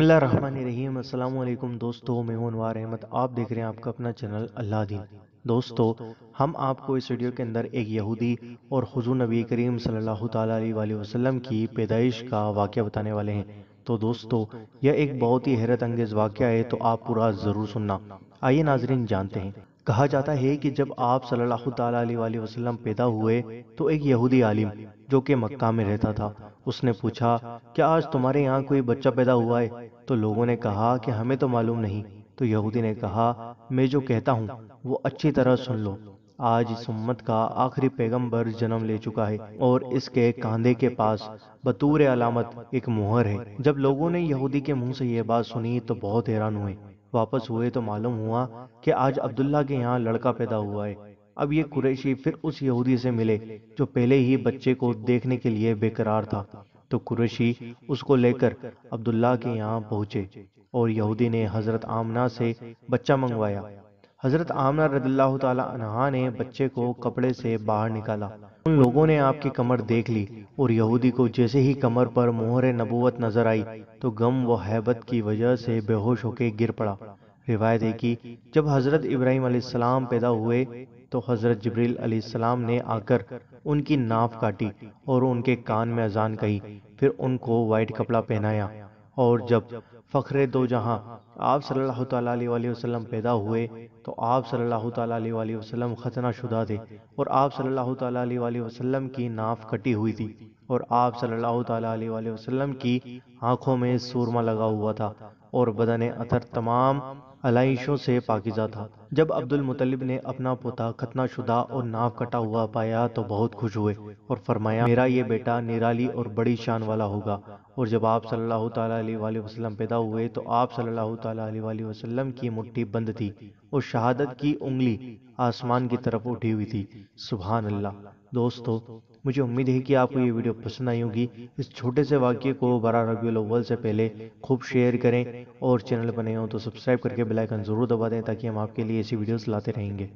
अस्सलाम वालेकुम दोस्तों मैं हूं अनवार अहमद आप देख रहे हैं आपका अपना चैनल अल्लाह दीन दोस्तों हम आपको इस वीडियो के अंदर एक यहूदी और हजू नबी करीम सल्लल्लाहु अलैहि वसल्लम की पैदाइश का वाक़ बताने वाले हैं तो दोस्तों यह एक बहुत ही हैरत अंगेज़ वाक़ है तो आप पूरा ज़रूर सुनना आइए नाजरीन जानते हैं कहा जाता है कि जब आप सल्लल्लाहु अलैहि वसल्लम पैदा हुए तो एक यहूदी आलिम जो कि मक्का में रहता था उसने पूछा क्या आज तुम्हारे यहाँ कोई बच्चा पैदा हुआ है तो लोगों ने कहा कि हमें तो मालूम नहीं तो यहूदी ने कहा मैं जो कहता हूँ वो अच्छी तरह सुन लो आज इस उम्मत का आखिरी पैगंबर जन्म ले चुका है और इसके कांधे के पास बतूर अलामत एक मुहर है जब लोगों ने यहूदी के मुंह से यह बात सुनी तो बहुत हैरान हुए वापस हुए तो मालूम हुआ कि आज अब्दुल्ला के यहाँ लड़का पैदा हुआ है अब ये कुरैशी फिर उस यहूदी से मिले जो पहले ही बच्चे को देखने के लिए बेकरार था तो कुरैशी उसको लेकर अब्दुल्ला के यहाँ पहुँचे और यहूदी ने हज़रत आमना से बच्चा मंगवाया हज़रत आमना रदल्ला तहा ने बच्चे को कपड़े से बाहर निकाला उन लोगों ने आपकी कमर देख ली और यहूदी को जैसे ही कमर पर मोहर नबूवत नजर आई तो गम व हैबत की वजह से बेहोश होकर गिर पड़ा रिवायत है कि जब हज़रत इब्राहिम अलैहिस्सलाम पैदा हुए तो हज़रत जबरील अलैहिस्सलाम ने आकर उनकी नाफ काटी और उनके कान में अजान कही फिर उनको वाइट कपड़ा पहनाया और जब फखरे दो जहाँ आप सल्लल्लाहु अलैहि वसल्लम पैदा हुए तो आप सल्लल्लाहु अलैहि वसल्लम खतना शुदा थे और आप सल्लल्लाहु अलैहि वसल्लम की नाफ कटी हुई थी और आप सल्लल्लाहु अलैहि वसल्लम की आँखों में सूरमा लगा हुआ था और बदन अतर तमाम अलाइशों से पाकिजा था जब अब्दुल मुतलिब ने अपना पोता खतना शुदा और नाव कटा हुआ पाया तो बहुत खुश हुए और फरमाया मेरा ये बेटा निराली और बड़ी शान वाला होगा और जब आप सल्लल्लाहु अलैहि वसल्लम पैदा हुए तो आप सल्लल्लाहु वसल्लम की मुट्ठी बंद थी और शहादत की उंगली आसमान की तरफ उठी हुई थी सुबह अल्लाह दोस्तों मुझे उम्मीद है कि आपको ये वीडियो पसंद आई होगी इस छोटे से वाक्य को बरा रबी अव्वल से पहले खूब शेयर करें और चैनल बने नए हो तो सब्सक्राइब करके बेल आइकन ज़रूर दबा दें ताकि हम आपके लिए ऐसी वीडियोस लाते रहेंगे